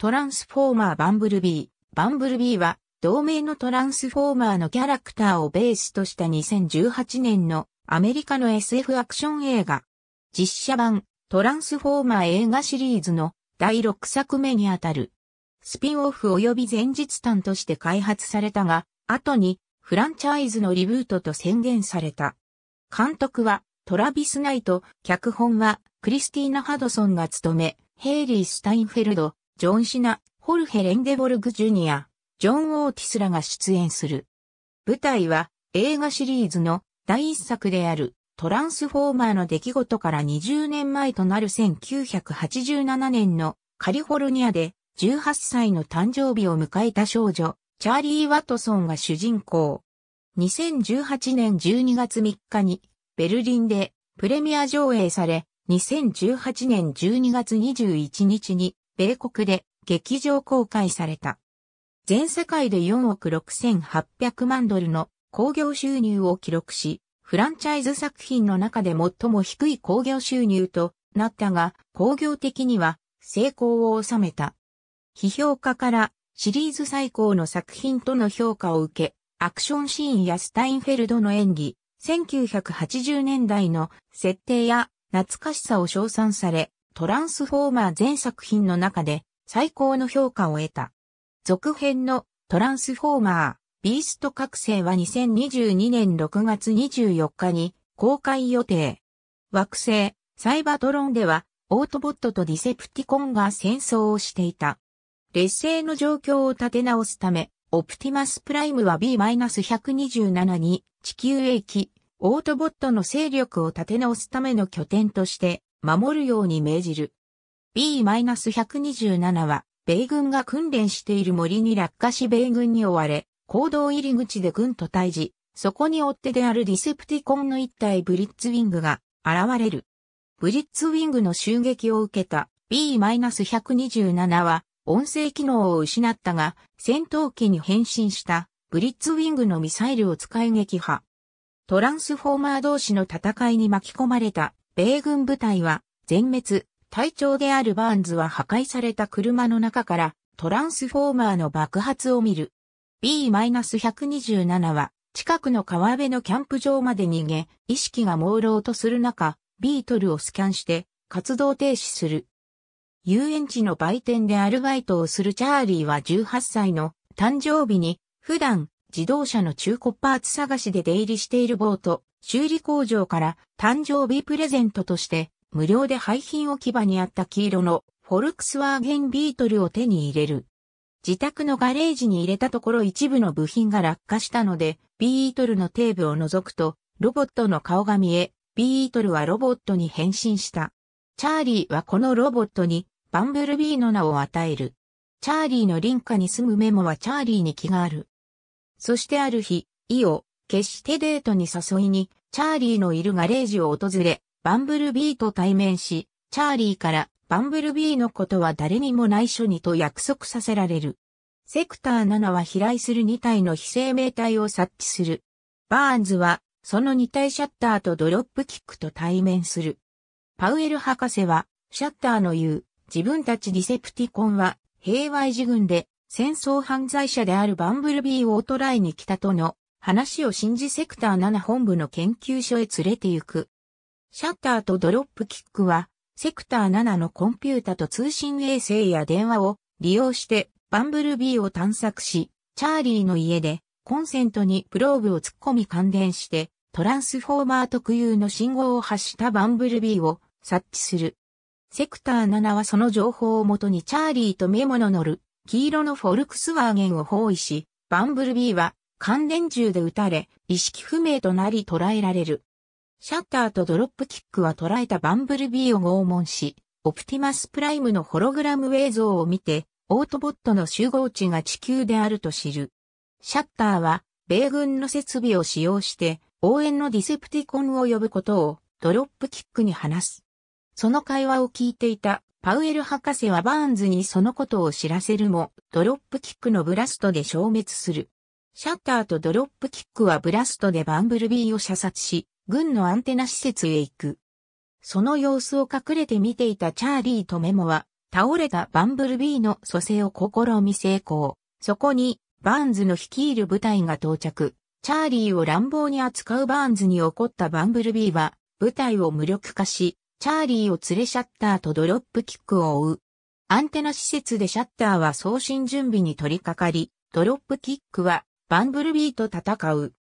トランスフォーマーバンブルビー。バンブルビーは、同名のトランスフォーマーのキャラクターをベースとした2018年のアメリカの SF アクション映画。実写版、トランスフォーマー映画シリーズの第6作目にあたる。スピンオフ及び前日短として開発されたが、後にフランチャイズのリブートと宣言された。監督はトラビス・ナイト、脚本はクリスティーナ・ハドソンが務め、ヘイリー・スタインフェルド、ジョン・シナ、ホルヘ・レンデボルグ・ジュニア、ジョン・オーティスらが出演する。舞台は映画シリーズの第一作であるトランスフォーマーの出来事から20年前となる1987年のカリフォルニアで18歳の誕生日を迎えた少女、チャーリー・ワトソンが主人公。2018年12月3日にベルリンでプレミア上映され、2018年12月21日に米国で劇場公開された。全世界で4億6800万ドルの興行収入を記録し、フランチャイズ作品の中で最も低い興行収入となったが、興行的には成功を収めた。批評家からシリーズ最高の作品との評価を受け、アクションシーンやスタインフェルドの演技、1980年代の設定や懐かしさを称賛され、トランスフォーマー全作品の中で最高の評価を得た。続編のトランスフォーマー、ビースト覚醒は2022年6月24日に公開予定。惑星、サイバトロンでは、オートボットとディセプティコンが戦争をしていた。劣勢の状況を立て直すため、オプティマスプライムは B-127 に地球駅、オートボットの勢力を立て直すための拠点として守るように命じる。B-127 は、米軍が訓練している森に落下し米軍に追われ、行動入り口で軍と対峙、そこに追ってであるディセプティコンの一体ブリッツウィングが現れる。ブリッツウィングの襲撃を受けた B-127 は音声機能を失ったが戦闘機に変身したブリッツウィングのミサイルを使い撃破。トランスフォーマー同士の戦いに巻き込まれた米軍部隊は全滅、隊長であるバーンズは破壊された車の中からトランスフォーマーの爆発を見る。B-127 は近くの川辺のキャンプ場まで逃げ、意識が朦朧とする中、ビートルをスキャンして活動停止する。遊園地の売店でアルバイトをするチャーリーは18歳の誕生日に普段自動車の中古パーツ探しで出入りしているボート、修理工場から誕生日プレゼントとして無料で廃品置き場にあった黄色のフォルクスワーゲンビートルを手に入れる。自宅のガレージに入れたところ一部の部品が落下したので、ビートルの底部を除くと、ロボットの顔が見え、ビートルはロボットに変身した。チャーリーはこのロボットに、バンブルビーの名を与える。チャーリーの隣家に住むメモはチャーリーに気がある。そしてある日、イを、決してデートに誘いに、チャーリーのいるガレージを訪れ、バンブルビーと対面し、チャーリーから、バンブルビーのことは誰にも内緒にと約束させられる。セクター7は飛来する2体の非生命体を察知する。バーンズは、その2体シャッターとドロップキックと対面する。パウエル博士は、シャッターの言う、自分たちディセプティコンは、平和維持軍で、戦争犯罪者であるバンブルビーをトライに来たとの話を信じセクター7本部の研究所へ連れて行く。シャッターとドロップキックは、セクター7のコンピュータと通信衛星や電話を利用してバンブルビーを探索し、チャーリーの家でコンセントにプローブを突っ込み感電して、トランスフォーマー特有の信号を発したバンブルビーを察知する。セクター7はその情報をもとにチャーリーとメモの乗る黄色のフォルクスワーゲンを包囲し、バンブルビーは関連銃で撃たれ、意識不明となり捕らえられる。シャッターとドロップキックは捕らえたバンブルビーを拷問し、オプティマスプライムのホログラム映像を見て、オートボットの集合地が地球であると知る。シャッターは、米軍の設備を使用して、応援のディセプティコンを呼ぶことを、ドロップキックに話す。その会話を聞いていたパウエル博士はバーンズにそのことを知らせるも、ドロップキックのブラストで消滅する。シャッターとドロップキックはブラストでバンブルビーを射殺し、軍のアンテナ施設へ行く。その様子を隠れて見ていたチャーリーとメモは、倒れたバンブルビーの蘇生を試み成功。そこに、バーンズの率いる部隊が到着。チャーリーを乱暴に扱うバーンズに起こったバンブルビーは、部隊を無力化し、チャーリーを連れシャッターとドロップキックを追う。アンテナ施設でシャッターは送信準備に取り掛かり、ドロップキックはバンブルビーと戦う。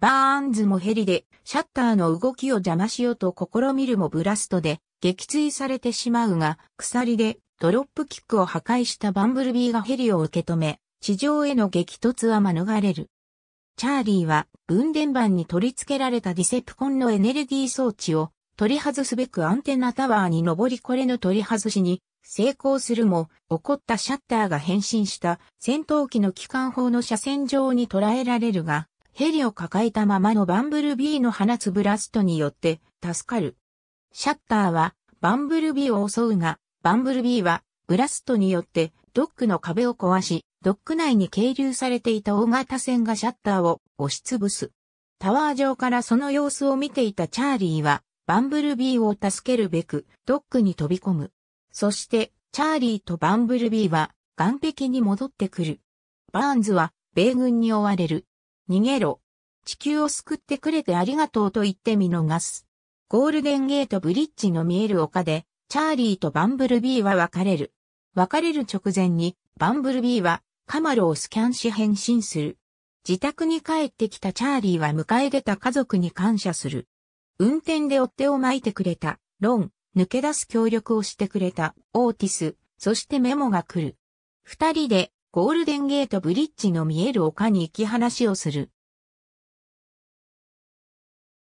バーンズもヘリでシャッターの動きを邪魔しようと試みるもブラストで撃墜されてしまうが、鎖でドロップキックを破壊したバンブルビーがヘリを受け止め、地上への激突は免れる。チャーリーは分電盤に取り付けられたディセプコンのエネルギー装置を取り外すべくアンテナタワーに登りこれの取り外しに成功するも、起こったシャッターが変身した戦闘機の機関砲の車線上に捉えられるが、ヘリを抱えたままのバンブルビーの放つブラストによって助かる。シャッターはバンブルビーを襲うが、バンブルビーはブラストによってドックの壁を壊し、ドック内に係留されていた大型船がシャッターを押しつぶす。タワー上からその様子を見ていたチャーリーはバンブルビーを助けるべく、ドックに飛び込む。そして、チャーリーとバンブルビーは、岸壁に戻ってくる。バーンズは、米軍に追われる。逃げろ。地球を救ってくれてありがとうと言って見逃す。ゴールデンゲートブリッジの見える丘で、チャーリーとバンブルビーは別れる。別れる直前に、バンブルビーは、カマロをスキャンし返信する。自宅に帰ってきたチャーリーは迎え出た家族に感謝する。運転で追っ手を巻いてくれた、ロン、抜け出す協力をしてくれた、オーティス、そしてメモが来る。二人で、ゴールデンゲートブリッジの見える丘に行き話をする。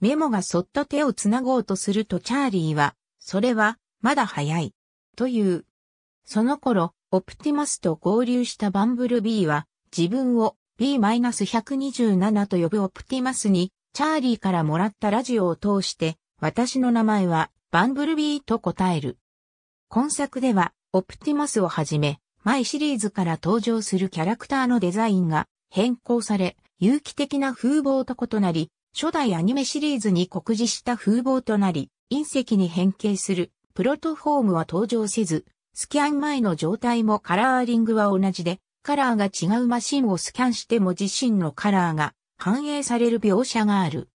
メモがそっと手をつなごうとするとチャーリーは、それは、まだ早い、という。その頃、オプティマスと合流したバンブルビーは、自分を B-127 と呼ぶオプティマスにチャーリーからもらったラジオを通して、私の名前はバンブルビーと答える。今作では、オプティマスをはじめ、イシリーズから登場するキャラクターのデザインが変更され、有機的な風貌と異なり、初代アニメシリーズに酷似した風貌となり、隕石に変形するプロトフォームは登場せず、スキャン前の状態もカラーリングは同じで、カラーが違うマシンをスキャンしても自身のカラーが反映される描写がある。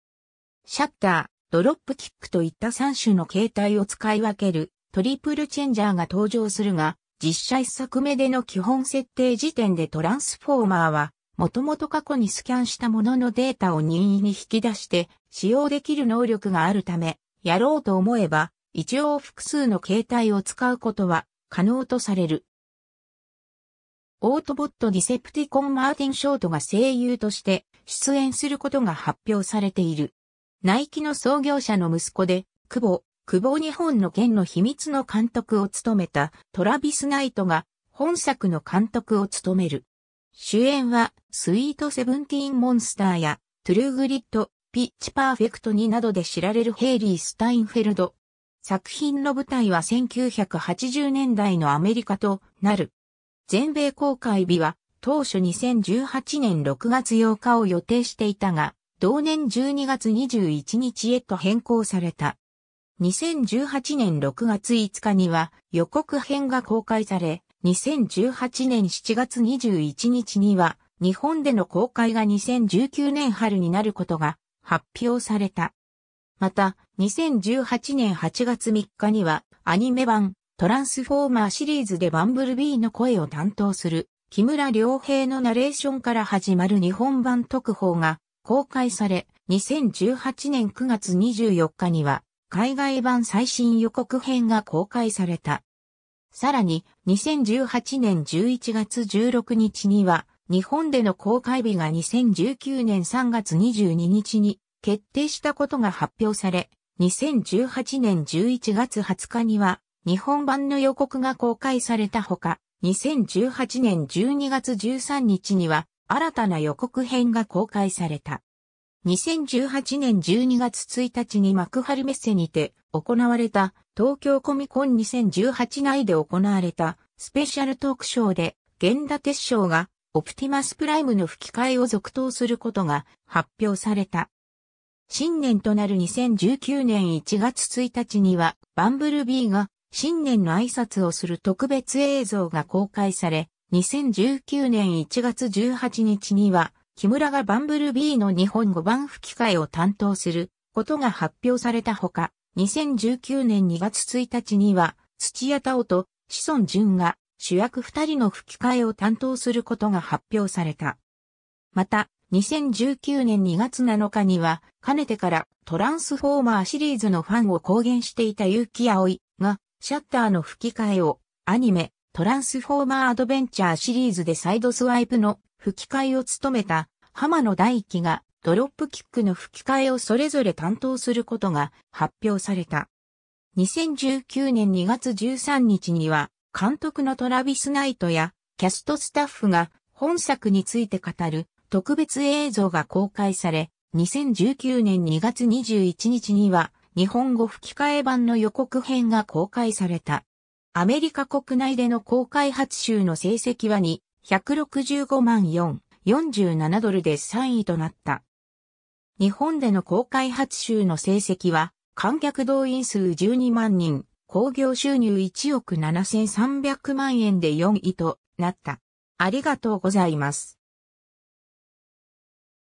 シャッター、ドロップキックといった3種の形態を使い分けるトリプルチェンジャーが登場するが、実写一作目での基本設定時点でトランスフォーマーは、もともと過去にスキャンしたもののデータを任意に引き出して使用できる能力があるため、やろうと思えば、一応複数の形態を使うことは可能とされる。オートボットディセプティコンマーティン・ショートが声優として出演することが発表されている。ナイキの創業者の息子で、久保、久保日本の県の秘密の監督を務めたトラビス・ナイトが本作の監督を務める。主演はスイートセブンティーンモンスターやトゥルーグリッド、ピッチパーフェクトになどで知られるヘイリー・スタインフェルド。作品の舞台は1980年代のアメリカとなる。全米公開日は当初2018年6月8日を予定していたが、同年12月21日へと変更された。2018年6月5日には予告編が公開され、2018年7月21日には日本での公開が2019年春になることが発表された。また、2018年8月3日にはアニメ版トランスフォーマーシリーズでバンブルビーの声を担当する木村良平のナレーションから始まる日本版特報が公開され、2018年9月24日には海外版最新予告編が公開された。さらに、2018年11月16日には、日本での公開日が2019年3月22日に決定したことが発表され、2018年11月20日には、日本版の予告が公開されたほか、2018年12月13日には新たな予告編が公開された。2018年12月1日に幕張メッセにて行われた東京コミコン2018内で行われたスペシャルトークショーで源田鉄章がオプティマスプライムの吹き替えを続投することが発表された。新年となる2019年1月1日にはバンブルビーが新年の挨拶をする特別映像が公開され、2019年1月18日には、木村がバンブルビーの日本語版吹き替えを担当することが発表されたほか、2019年2月1日には、土屋太鳳と子孫淳が主役二人の吹き替えを担当することが発表された。また、2019年2月7日には、かねてからトランスフォーマーシリーズのファンを公言していた結城葵シャッターの吹き替えを、アニメ、トランスフォーマーアドベンチャーシリーズでサイドスワイプの吹き替えを務めた浜野大輝がドロップキックの吹き替えをそれぞれ担当することが発表された。2019年2月13日には監督のトラビス・ナイトやキャストスタッフが本作について語る特別映像が公開され、2019年2月21日には日本語吹き替え版の予告編が公開された。アメリカ国内での公開発集の成績は2、165万4、47ドルで3位となった。日本での公開発集の成績は、観客動員数12万人、興行収入1億7300万円で4位となった。ありがとうございます。